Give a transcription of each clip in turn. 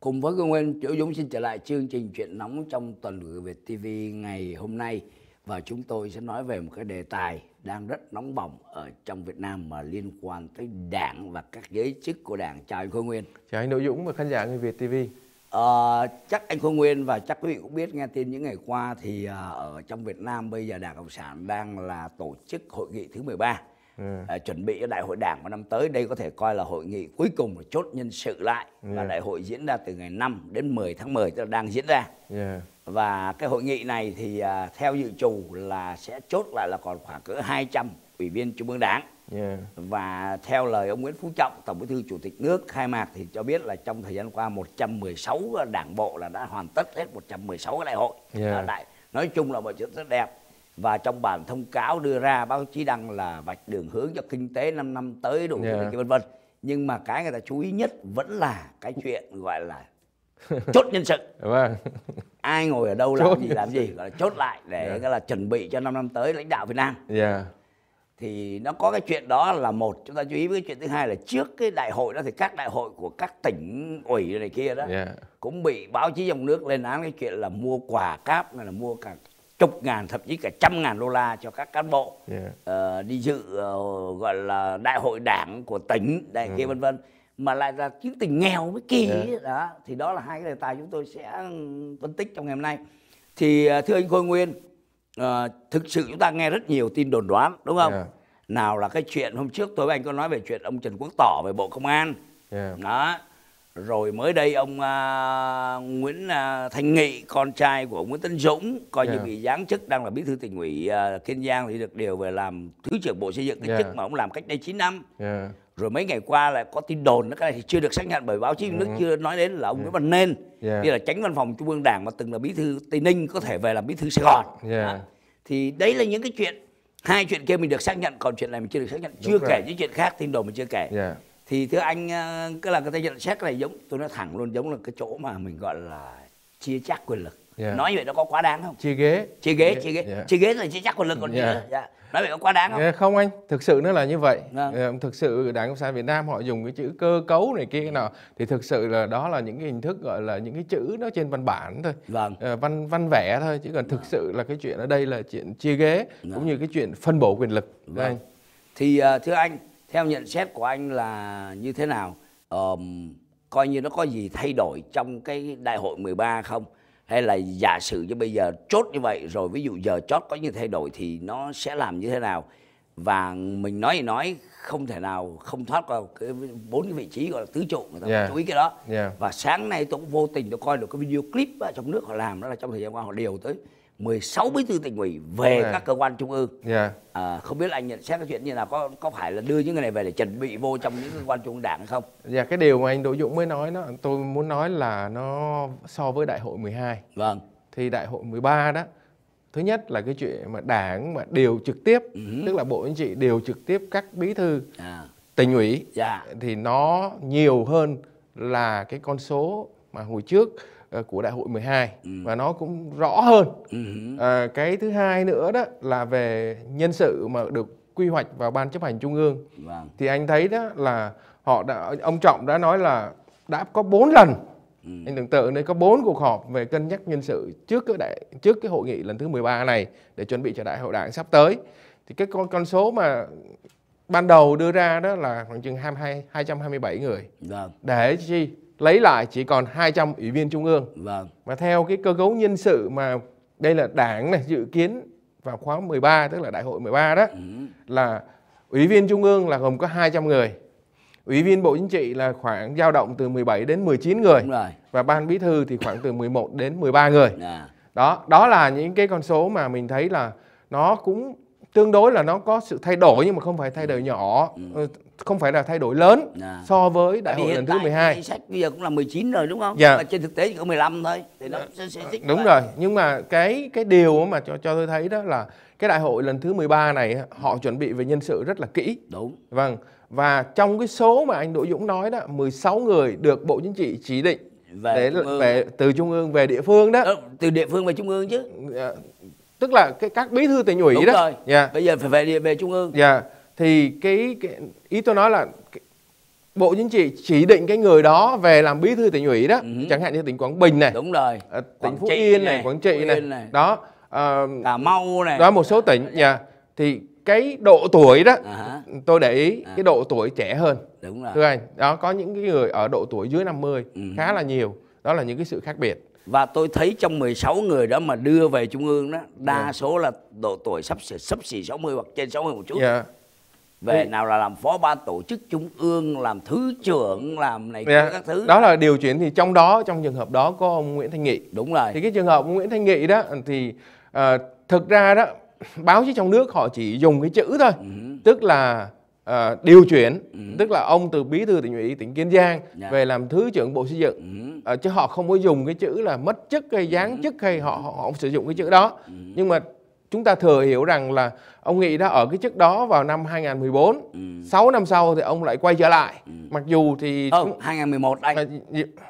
Cùng với Cương Nguyên, Chỗ Dũng xin trở lại chương trình Chuyện Nóng trong tuần gửi về TV ngày hôm nay Và chúng tôi sẽ nói về một cái đề tài đang rất nóng bỏng ở trong Việt Nam mà liên quan tới đảng và các giới chức của đảng. Chào anh Khôi Nguyên. Chào anh Đỗ Dũng và khán giả Người Việt TV. Ờ, chắc anh Khôi Nguyên và chắc quý vị cũng biết nghe tin những ngày qua thì ờ, ở trong Việt Nam bây giờ Đảng Cộng sản đang là tổ chức hội nghị thứ 13 ừ. à, chuẩn bị cho đại hội đảng vào năm tới đây có thể coi là hội nghị cuối cùng và chốt nhân sự lại ừ. và đại hội diễn ra từ ngày 5 đến 10 tháng 10 tức là đang diễn ra yeah. và cái hội nghị này thì à, theo dự trù là sẽ chốt lại là còn khoảng cỡ 200 ủy viên trung ương đảng và theo lời ông Nguyễn Phú Trọng, Tổng Bí thư Chủ tịch nước khai mạc thì cho biết là trong thời gian qua 116 đảng bộ là đã hoàn tất hết 116 cái đại hội. Yeah. Đại, nói chung là một chuyện rất đẹp. Và trong bản thông cáo đưa ra báo chí đăng là vạch đường hướng cho kinh tế 5 năm tới đủ yeah. vân vân. Nhưng mà cái người ta chú ý nhất vẫn là cái chuyện gọi là chốt nhân sự. Vâng. Ai ngồi ở đâu làm chốt gì làm gì gọi là chốt lại để yeah. là chuẩn bị cho 5 năm tới lãnh đạo Việt Nam. Yeah thì nó có cái chuyện đó là một chúng ta chú ý với cái chuyện thứ hai là trước cái đại hội đó thì các đại hội của các tỉnh ủy này kia đó yeah. Dạ. cũng bị báo chí trong nước lên án cái chuyện là mua quà cáp là mua cả chục ngàn thậm chí cả trăm ngàn đô la cho các cán bộ yeah. Dạ. uh, ờ, đi dự uh, gọi là đại hội đảng của tỉnh đại kia ừ. vân vân mà lại là chính tình nghèo với kỳ dạ. yeah. đó thì đó là hai cái đề tài chúng tôi sẽ phân tích trong ngày hôm nay thì uh, thưa anh Khôi Nguyên uh, thực sự chúng ta nghe rất nhiều tin đồn đoán đúng không yeah. Dạ. nào là cái chuyện hôm trước tôi với anh có nói về chuyện ông trần quốc tỏ về bộ công an yeah. Dạ. đó rồi mới đây ông uh, Nguyễn uh, à, Thành Nghị con trai của ông Nguyễn Tấn Dũng coi yeah. như dạ. bị giáng chức đang là bí thư tỉnh ủy uh, Kiên Giang thì được điều về làm thứ trưởng bộ xây dựng cái yeah. Dạ. chức mà ông làm cách đây 9 năm yeah. Dạ. rồi mấy ngày qua lại có tin đồn cái này thì chưa được xác nhận bởi báo chí nước chưa nói đến là ông Nguyễn Văn Nên yeah. như là tránh văn phòng trung ương đảng mà từng là bí thư Tây Ninh có thể về làm bí thư Sài Gòn yeah. thì đấy là những cái chuyện hai chuyện kia mình được xác nhận còn chuyện này mình chưa được xác nhận Đúng chưa rồi. kể những chuyện khác tin đồn mình chưa kể yeah thì thưa anh ờ, cứ là cái ta nhận xét này giống tôi nói thẳng luôn giống là cái chỗ mà mình gọi là chia chác quyền lực yeah. Dạ. nói như vậy nó có quá đáng không chia ghế chia ghế dạ. chia ghế yeah. Dạ. chia ghế là chia chác quyền lực còn yeah. Nữa. yeah. nói vậy có quá đáng không yeah, không anh thực sự nó là như vậy yeah. Vâng. thực sự đảng cộng sản việt nam họ dùng cái chữ cơ cấu này kia cái nào thì thực sự là đó là những cái hình thức gọi là những cái chữ nó trên văn bản thôi vâng. à, văn văn vẽ thôi chứ còn thực vâng. sự là cái chuyện ở đây là chuyện chia ghế vâng. cũng như cái chuyện phân bổ quyền lực vâng. anh. thì ờ, thưa anh theo nhận xét của anh là như thế nào um, coi như nó có gì thay đổi trong cái đại hội 13 không hay là giả sử như bây giờ chốt như vậy rồi ví dụ giờ chót có những thay đổi thì nó sẽ làm như thế nào và mình nói thì nói không thể nào không thoát qua cái bốn cái vị trí gọi là tứ trụ người ta yeah. chú ý cái đó yeah. và sáng nay tôi cũng vô tình tôi coi được cái video clip ở trong nước họ làm đó là trong thời gian qua họ đều tới 16 bí thư tỉnh ủy về Đúng các cơ quan trung ương. Yeah. Dạ. À, không biết là anh nhận xét cái chuyện như nào có có phải là đưa những người này về để chuẩn bị vô trong những cơ quan trung đảng hay không? Dạ yeah, cái điều mà anh Đỗ Dũng mới nói nó, tôi muốn nói là nó so với đại hội 12. Vâng. Thì đại hội 13 đó thứ nhất là cái chuyện mà đảng mà điều trực tiếp ừ. tức là bộ chính trị điều trực tiếp các bí thư à. tỉnh ủy dạ. thì nó nhiều hơn là cái con số mà hồi trước Ờ, của đại hội 12 ừ. và nó cũng rõ hơn. Ừ. À, cái thứ hai nữa đó là về nhân sự mà được quy hoạch vào ban chấp hành trung ương. Vâng. Thì anh thấy đó là họ đã ông Trọng đã nói là đã có 4 lần Ừ. Anh tưởng tượng đây có bốn cuộc họp về cân nhắc nhân sự trước cái đại trước cái hội nghị lần thứ 13 này để chuẩn bị cho đại hội đảng sắp tới. Thì cái con con số mà ban đầu đưa ra đó là khoảng chừng 22 227 người. Dạ. Để chi lấy lại chỉ còn 200 ủy viên trung ương. Vâng. Mà theo cái cơ cấu nhân sự mà đây là đảng này dự kiến vào khóa 13 tức là đại hội 13 đó ừ. là ủy viên trung ương là gồm có 200 người. Ủy viên Bộ Chính trị là khoảng dao động từ 17 đến 19 người. Đúng rồi. Và ban bí thư thì khoảng từ 11 đến 13 người. À. Đó, đó là những cái con số mà mình thấy là nó cũng tương đối là nó có sự thay đổi nhưng mà không phải thay ừ. đổi nhỏ ừ. ừ. không phải là thay đổi lớn à. so với đại hội lần thứ 12 sách bây giờ cũng là 19 rồi đúng không? Dạ. Mà trên thực tế chỉ có 15 thôi thì nó dạ. sẽ, sẽ ờ, thích Đúng rồi, nhưng mà cái cái điều mà cho cho tôi thấy đó là cái đại hội lần thứ 13 này họ chuẩn bị về nhân sự rất là kỹ. Đúng. Vâng. Và trong cái số mà anh Đỗ Dũng nói đó 16 người được Bộ Chính trị chỉ định về, để, về từ trung ương về địa phương đó. Ờ, từ địa phương về trung ương chứ. Dạ tức là cái các bí thư tỉnh ủy đó rồi. Yeah. Dạ. bây giờ phải về địa về trung ương dạ yeah. thì cái, cái ý tôi nói là cái, bộ chính trị chỉ định cái người đó về làm bí thư tỉnh ủy đó ừ. chẳng hạn như tỉnh quảng bình này đúng rồi à, tỉnh quảng phú yên này, này quảng trị này. này đó à, cà mau này đó một số tỉnh dạ yeah. Dạ. thì cái độ tuổi đó à, tôi để ý à. cái độ tuổi trẻ hơn đúng rồi thưa anh đó có những cái người ở độ tuổi dưới 50 mươi ừ. khá là nhiều đó là những cái sự khác biệt và tôi thấy trong 16 người đó mà đưa về trung ương đó đa yeah. Dạ. số là độ tuổi sắp sắp xỉ 60 hoặc trên 60 một chút yeah. Dạ. về ừ. nào là làm phó ban tổ chức trung ương làm thứ trưởng làm này yeah. Dạ. các thứ đó là điều chuyển thì trong đó trong trường hợp đó có ông Nguyễn Thanh Nghị đúng rồi thì cái trường hợp ông Nguyễn Thanh Nghị đó thì uh, thực ra đó báo chí trong nước họ chỉ dùng cái chữ thôi uh-huh. tức là uh, điều chuyển ừ. tức là ông từ bí thư tỉnh ủy tỉnh kiên giang dạ. về làm thứ trưởng bộ xây dựng ừ. uh, chứ họ không có dùng cái chữ là mất chức hay giáng ừ. chức hay họ, họ họ sử dụng cái chữ đó ừ. nhưng mà chúng ta thừa hiểu rằng là ông Nghị đã ở cái chức đó vào năm 2014, ừ. 6 năm sau thì ông lại quay trở lại. Ừ. Mặc dù thì ừ, ờ, 2011 đây. À,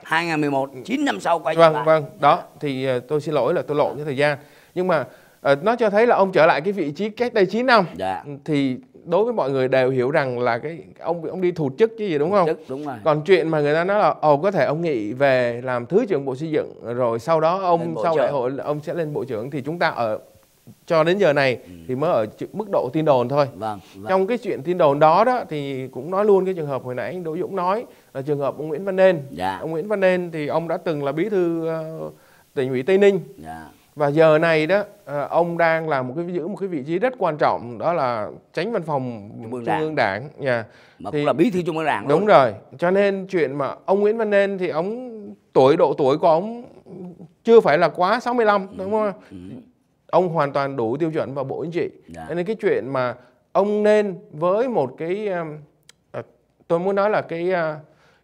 2011 9 năm sau quay vâng, trở lại. Vâng vâng, đó thì tôi xin lỗi là tôi lộn cái thời gian. Nhưng mà Ờ, nó cho thấy là ông trở lại cái vị trí cách đây 9 năm dạ. Ừ, thì đối với mọi người đều hiểu rằng là cái ông ông đi thụt chức chứ gì đúng không? Chức, đúng rồi. Còn chuyện mà người ta nói là ồ có thể ông nghỉ về làm thứ trưởng bộ xây dựng rồi sau đó ông sau đại hội ông sẽ lên bộ trưởng thì chúng ta ở cho đến giờ này ừ. thì mới ở mức độ tin đồn thôi. Vâng, vâng. Trong cái chuyện tin đồn đó đó thì cũng nói luôn cái trường hợp hồi nãy anh Đỗ Dũng nói là trường hợp ông Nguyễn Văn Nên. Dạ. Ông Nguyễn Văn Nên thì ông đã từng là bí thư uh, tỉnh ủy Tây Ninh. Dạ và giờ này đó ờ, ông đang là một cái giữ một cái vị trí rất quan trọng đó là tránh văn phòng trung ương đảng, dạ. đảng. Yeah. mà thì, cũng là bí thư trung ương đảng đúng luôn. rồi cho nên chuyện mà ông Nguyễn Văn Nên thì ông tuổi độ tuổi của ông chưa phải là quá 65 ừ. đúng không ừ. ông hoàn toàn đủ tiêu chuẩn vào bộ chính trị yeah. Dạ. nên cái chuyện mà ông nên với một cái ờ, ờ, tôi muốn nói là cái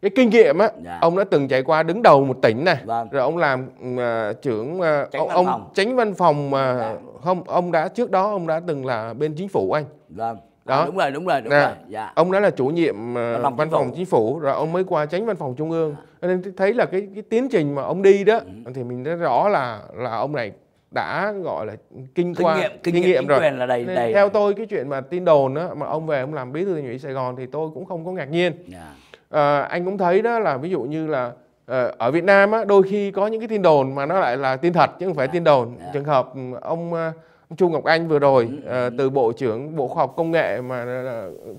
cái kinh nghiệm á dạ. ông đã từng chạy qua đứng đầu một tỉnh này vâng. rồi ông làm uh, trưởng uh, tránh ông phòng. tránh văn phòng mà uh, dạ. không ông đã trước đó ông đã từng là bên chính phủ anh vâng đó à, đúng rồi đúng rồi đúng rồi dạ. ông đã là chủ nhiệm uh, văn phòng, văn phòng chính, phủ rồi ông mới qua tránh văn phòng trung ương à. nên thấy là cái cái tiến trình mà ông đi đó ừ. thì mình thấy rõ là là ông này đã gọi là kinh qua nghiệm, kinh, kinh nghiệm, rồi quyền là đầy, đầy theo tôi cái chuyện mà tin đồn đó, mà ông về ông làm bí thư thành ủy Sài Gòn thì tôi cũng không có ngạc nhiên yeah. Dạ à, anh cũng thấy đó là ví dụ như là ờ, ở Việt Nam á, đôi khi có những cái tin đồn mà nó lại là tin thật chứ không phải tin đồn dạ. trường hợp ừ, ông ờ, ông Chu Ngọc Anh vừa rồi ừ, ừ. từ bộ trưởng bộ khoa học công nghệ mà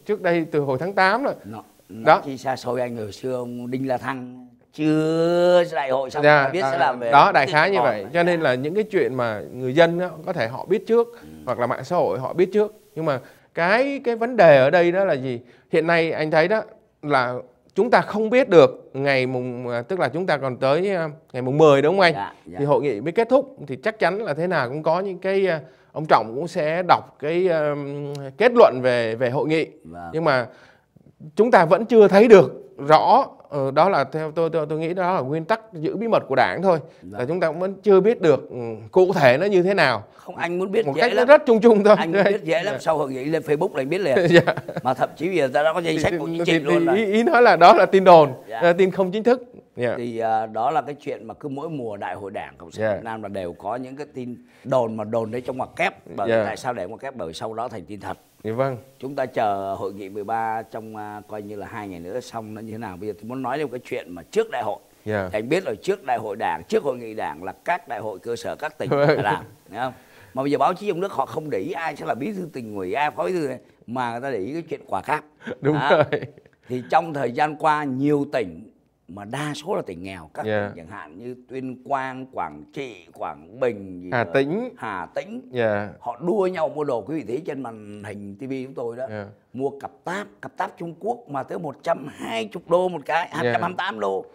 trước đây từ hồi tháng 8 rồi nó, nó đó khi xa xôi anh hồi xưa ông Đinh La Thăng chưa đại hội xong dạ, biết đó, sẽ làm về đó đại khái như vậy cho nên dạ. là những cái chuyện mà người dân đó, có thể họ biết trước ừ. hoặc là mạng xã hội họ biết trước nhưng mà cái cái vấn đề ở đây đó là gì hiện nay anh thấy đó là chúng ta không biết được ngày mùng à, tức là chúng ta còn tới à, ngày mùng 10 đúng không anh? Dạ, dạ. Thì hội nghị mới kết thúc thì chắc chắn là thế nào cũng có những cái à, ông Trọng cũng sẽ đọc cái kết luận về về hội nghị. Vâng. Nhưng mà chúng ta vẫn chưa thấy được rõ ờ, đó là theo tôi tôi tôi nghĩ đó là nguyên tắc giữ bí mật của đảng thôi dạ. là chúng ta cũng vẫn chưa biết được ừ, cụ thể nó như thế nào không anh muốn biết một dễ cách lắm. rất chung chung thôi anh muốn biết dễ lắm dạ. sau hội nghị lên facebook là anh biết liền dạ. mà thậm chí bây giờ ta đã có danh sách của chính trị luôn là... ý, nói là đó là tin đồn dạ. là ờ, tin không chính thức yeah. Dạ. thì uh, đó là cái chuyện mà cứ mỗi mùa đại hội đảng cộng sản yeah. Dạ. việt nam là đều có những cái tin đồn mà đồn đấy trong ngoặc kép bởi yeah. tại sao để ngoặc kép bởi sau đó thành tin thật Dạ vâng. Chúng ta chờ hội nghị 13 trong uh, coi như là hai ngày nữa xong nó như thế nào. Bây giờ tôi muốn nói đến một cái chuyện mà trước đại hội. Yeah. Dạ. anh biết rồi trước đại hội đảng, trước hội nghị đảng là các đại hội cơ sở các tỉnh vâng. phải làm, không? Mà bây giờ báo chí trong nước họ không để ý ai sẽ là bí thư tỉnh ủy, ai phó bí thư này, mà người ta để ý cái chuyện quả khác, Đúng à, rồi. Thì trong thời gian qua nhiều tỉnh mà đa số là tỉnh nghèo các yeah. Dạ. tỉnh chẳng hạn như tuyên quang quảng trị quảng bình gì hà rồi. tĩnh hà tĩnh yeah. Dạ. họ đua nhau mua đồ quý vị thấy trên màn hình tivi chúng tôi đó yeah. Dạ. mua cặp táp cặp táp trung quốc mà tới 120 đô một cái hai trăm yeah. tám đô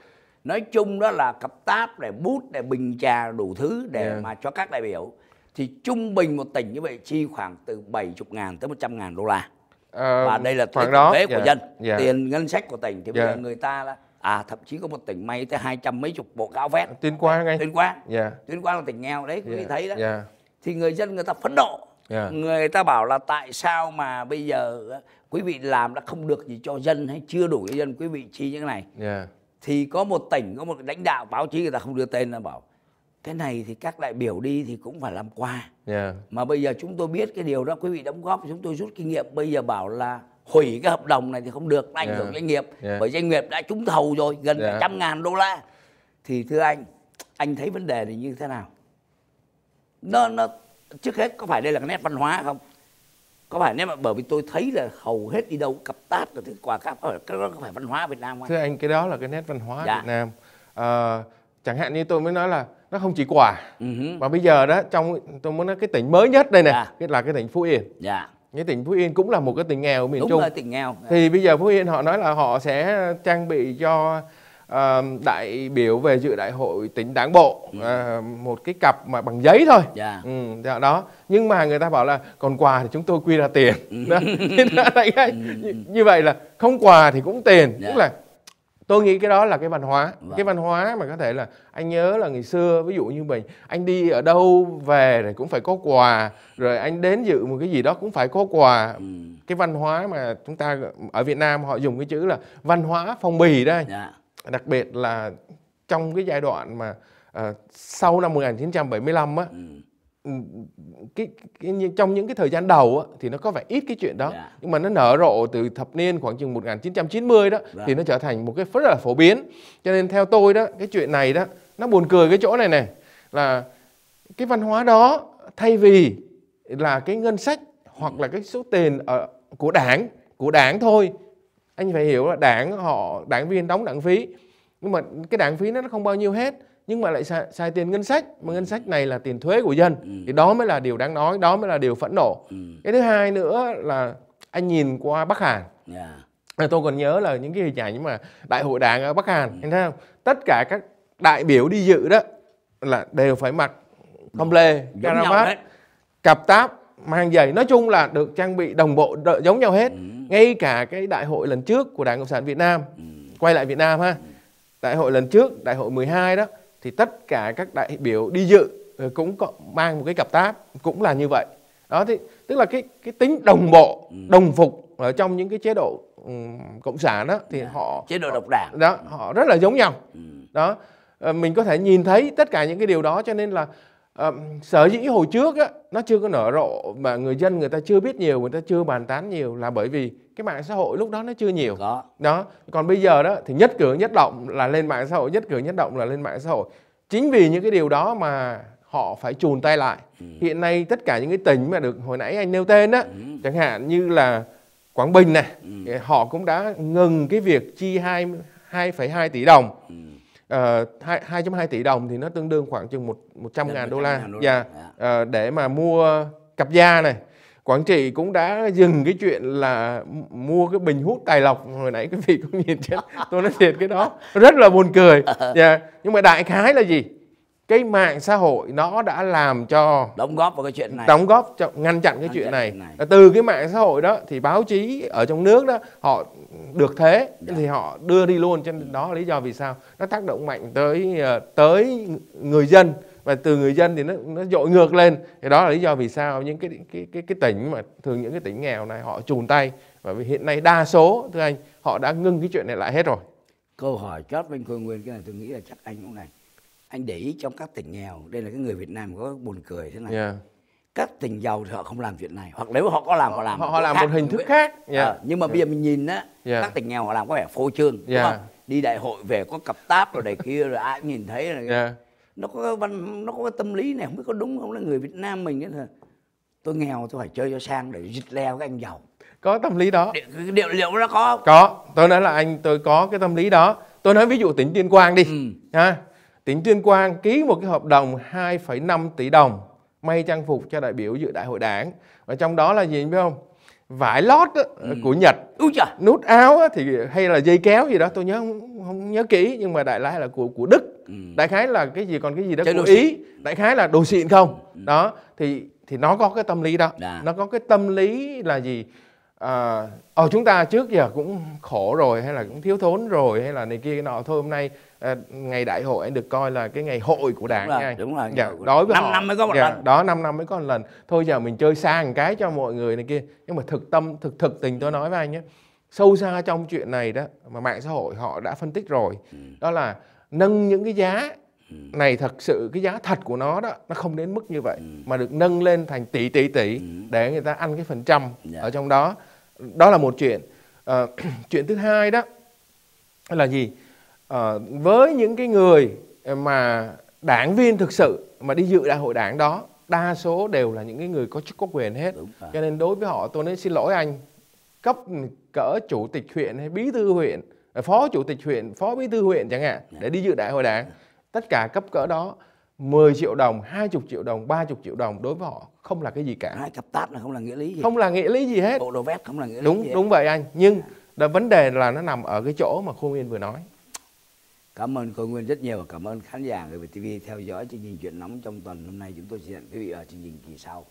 nói chung đó là cặp táp để bút để bình trà đủ thứ để yeah. mà cho các đại biểu thì trung bình một tỉnh như vậy chi khoảng từ 70 ngàn tới 100 ngàn đô la uh, và đây là tiền đó. thuế của yeah. dân yeah. tiền ngân sách của tỉnh thì yeah. bây giờ người ta là à thậm chí có một tỉnh may tới hai trăm mấy chục bộ cao vét tuyên quang ngay tuyên quang yeah. Dạ. tuyên quang là tỉnh nghèo đấy quý vị yeah. Dạ. thấy đó yeah. Dạ. thì người dân người ta phấn nộ yeah. người ta bảo là tại sao mà bây giờ ờ, quý vị làm đã không được gì cho dân hay chưa đủ cho dân quý vị chi những này yeah. thì có một tỉnh có một lãnh đạo báo chí người ta không đưa tên là bảo cái này thì các đại biểu đi thì cũng phải làm qua yeah. mà bây giờ chúng tôi biết cái điều đó quý vị đóng góp chúng tôi rút kinh nghiệm bây giờ bảo là hủy cái hợp đồng này thì không được ảnh hưởng yeah. Dạ. doanh nghiệp yeah. Dạ. bởi doanh nghiệp đã trúng thầu rồi gần yeah. Dạ. trăm ngàn đô la thì thưa anh anh thấy vấn đề này như thế nào nó nó trước hết có phải đây là cái nét văn hóa không có phải nếu mà bởi vì tôi thấy là hầu hết đi đâu cặp tát rồi quà cáp ở có phải văn hóa Việt Nam không? Thưa anh cái đó là cái nét văn hóa dạ. Việt Nam. À, chẳng hạn như tôi mới nói là nó không chỉ quà uh-huh. mà bây giờ đó trong tôi muốn nói cái tỉnh mới nhất đây này dạ. là cái tỉnh Phú Yên. Dạ cái tỉnh Phú Yên cũng là một cái tỉnh nghèo miền Đúng Trung. Đúng tỉnh nghèo. Thì bây giờ Phú Yên họ nói là họ sẽ trang bị cho uh, đại biểu về dự đại hội tỉnh đảng bộ uh, một cái cặp mà bằng giấy thôi. Dạ. Ừ, dạ, đó. Nhưng mà người ta bảo là còn quà thì chúng tôi quy ra tiền. Ừ. đó. Ừ. Như vậy là không quà thì cũng tiền, dạ. tức là tôi nghĩ cái đó là cái văn hóa vâng. cái văn hóa mà có thể là anh nhớ là ngày xưa ví dụ như mình anh đi ở đâu về rồi cũng phải có quà rồi anh đến dự một cái gì đó cũng phải có quà ừ. cái văn hóa mà chúng ta ở Việt Nam họ dùng cái chữ là văn hóa phong bì đây yeah. Dạ. đặc biệt là trong cái giai đoạn mà uh, sau năm 1975 á ừ Ừ, cái, cái trong những cái thời gian đầu á, thì nó có vẻ ít cái chuyện đó yeah. Dạ. nhưng mà nó nở rộ từ thập niên khoảng chừng 1990 đó right. thì dạ. nó trở thành một cái rất là phổ biến cho nên theo tôi đó cái chuyện này đó nó buồn cười cái chỗ này này là cái văn hóa đó thay vì là cái ngân sách hoặc là cái số tiền ở, ờ, của đảng của đảng thôi anh phải hiểu là đảng họ đảng viên đóng đảng phí nhưng mà cái đảng phí nó không bao nhiêu hết nhưng mà lại xài, xài tiền ngân sách mà ngân sách này là tiền thuế của dân ừ. thì đó mới là điều đáng nói đó mới là điều phẫn nộ ừ. cái thứ hai nữa là anh nhìn qua bắc hàn yeah. Dạ. tôi còn nhớ là những cái hình ảnh mà đại hội đảng ở bắc hàn ừ. anh thấy không tất cả các đại biểu đi dự đó là đều phải mặc com lê caravat cặp táp mang giày nói chung là được trang bị đồng bộ giống nhau hết ừ. ngay cả cái đại hội lần trước của đảng cộng sản việt nam ừ. quay lại việt nam ha đại hội lần trước đại hội 12 đó thì tất cả các đại biểu đi dự ờ, cũng có mang một cái cặp táp cũng là như vậy đó thì tức là cái cái tính đồng bộ ừ. đồng phục ở trong những cái chế độ um, cộng sản đó thì dạ. họ chế độ độc đảng đó họ rất là giống nhau ừ. đó ờ, mình có thể nhìn thấy tất cả những cái điều đó cho nên là uh, sở dĩ hồi trước á, nó chưa có nở rộ mà người dân người ta chưa biết nhiều người ta chưa bàn tán nhiều là bởi vì cái mạng xã hội lúc đó nó chưa nhiều đó, đó. còn bây giờ đó thì nhất cử nhất động là lên mạng xã hội nhất cử nhất động là lên mạng xã hội chính vì những cái điều đó mà họ phải chùn tay lại ừ. hiện nay tất cả những cái tỉnh mà được hồi nãy anh nêu tên đó ừ. chẳng hạn như là Quảng Bình này ừ. họ cũng đã ngừng cái việc chi hai hai phẩy hai tỷ đồng ừ. Uh, ờ, 2.2 tỷ đồng thì nó tương đương khoảng chừng một một trăm ngàn đô la, đô Yeah. Uh, để mà mua cặp da này Quảng Trị cũng đã dừng cái chuyện là mua cái bình hút tài lộc hồi nãy cái vị cũng nhìn chứ tôi nói thiệt cái đó rất là buồn cười yeah. Dạ, nhưng mà đại khái là gì cái mạng xã hội nó đã làm cho đóng góp vào cái chuyện này đóng góp cho ngăn chặn cái ngăn chuyện, chuyện này. này từ cái mạng xã hội đó thì báo chí ở trong nước đó họ được thế dạ. thì họ đưa đi luôn cho nên đó là lý do vì sao nó tác động mạnh tới ờ, tới người dân và từ người dân thì nó nó dội ngược lên thì đó là lý do vì sao những cái cái cái cái tỉnh mà thường những cái tỉnh nghèo này họ chùn tay và hiện nay đa số thưa anh họ đã ngưng cái chuyện này lại hết rồi câu hỏi chót bên Khôi Nguyên cái này tôi nghĩ là chắc anh cũng này anh để ý trong các tỉnh nghèo đây là cái người Việt Nam có buồn cười thế này yeah. Dạ. các tỉnh giàu thì họ không làm chuyện này hoặc nếu họ có làm họ làm họ, họ làm một hình thức khác yeah. Dạ. à, ờ, nhưng mà yeah. Dạ. bây giờ mình nhìn á yeah. các tỉnh nghèo họ làm có vẻ phô trương yeah. không đi đại hội về có cặp táp rồi này kia rồi ai nhìn thấy là yeah nó có văn nó có cái tâm lý này không biết có đúng không là người Việt Nam mình ấy là tôi nghèo tôi phải chơi cho sang để dịch leo cái anh giàu có tâm lý đó liệu liệu nó có không? có tôi nói là anh tôi có cái tâm lý đó tôi nói ví dụ tỉnh tuyên quang đi ừ. ha tỉnh tuyên quang ký một cái hợp đồng 2,5 tỷ đồng may trang phục cho đại biểu dự đại hội đảng và trong đó là gì biết không vải lót đó, ừ. của Nhật Úi nút áo thì hay là dây kéo gì đó tôi nhớ không, không nhớ kỹ nhưng mà đại loại là của của Đức Ừ. đại khái là cái gì còn cái gì đó Chơi của ý đại khái là đồ xịn không ừ. đó thì thì nó có cái tâm lý đó Đà. Dạ. nó có cái tâm lý là gì à, ờ chúng ta trước giờ cũng khổ rồi hay là cũng thiếu thốn rồi hay là này kia cái nọ thôi hôm nay ờ, ngày đại hội được coi là cái ngày hội của đảng đúng rồi, Đúng rồi, dạ, đối với 5 họ, năm mới có một dạ, lần đó 5 năm mới có một lần thôi giờ mình chơi sang cái cho mọi người này kia nhưng mà thực tâm thực thực tình tôi nói với anh nhé sâu xa trong chuyện này đó mà mạng xã hội họ đã phân tích rồi ừ. đó là nâng những cái giá ừ. này thật sự cái giá thật của nó đó nó không đến mức như vậy ừ. mà được nâng lên thành tỷ tỷ tỷ ừ. để người ta ăn cái phần trăm dạ. ở trong đó đó là một chuyện à, chuyện thứ hai đó là gì à, với những cái người mà đảng viên thực sự mà đi dự đại hội đảng đó đa số đều là những cái người có chức có quyền hết cho nên đối với họ tôi nói xin lỗi anh cấp cỡ chủ tịch huyện hay bí thư huyện Ờ, phó chủ tịch huyện phó bí thư huyện chẳng hạn để đi dự đại hội đảng tất cả cấp cỡ đó 10 triệu đồng, 20 triệu đồng, 30 triệu đồng đối với họ không là cái gì cả. Hai cặp tát là không là nghĩa lý gì. Không là nghĩa lý gì hết. Bộ đồ vest không là nghĩa lý đúng, gì. Đúng đúng vậy anh, nhưng dạ. là vấn đề là nó nằm ở cái chỗ mà Khôi Nguyên vừa nói. Cảm ơn Khôi Nguyên rất nhiều và cảm ơn khán giả người về TV theo dõi chương trình chuyện nóng trong tuần hôm nay chúng tôi sẽ hẹn quý vị ở chương trình kỳ sau.